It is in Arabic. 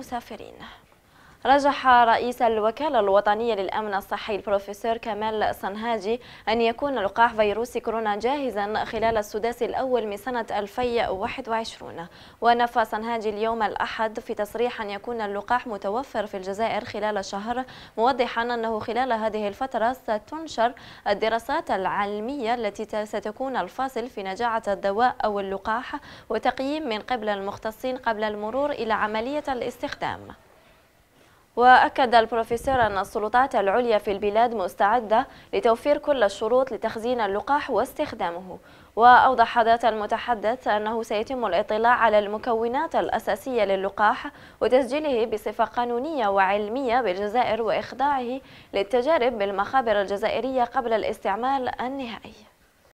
Musaferina رجح رئيس الوكالة الوطنية للأمن الصحي البروفيسور كمال صنهاجي أن يكون لقاح فيروس كورونا جاهزا خلال السداس الأول من سنة 2021 ونفى صنهاجي اليوم الأحد في تصريح أن يكون اللقاح متوفر في الجزائر خلال شهر موضحا أنه خلال هذه الفترة ستنشر الدراسات العلمية التي ستكون الفاصل في نجاعة الدواء أو اللقاح وتقييم من قبل المختصين قبل المرور إلى عملية الاستخدام وأكد البروفيسور أن السلطات العليا في البلاد مستعدة لتوفير كل الشروط لتخزين اللقاح واستخدامه وأوضح ذات المتحدث أنه سيتم الاطلاع على المكونات الأساسية للقاح وتسجيله بصفة قانونية وعلمية بالجزائر وإخضاعه للتجارب بالمخابر الجزائرية قبل الاستعمال النهائي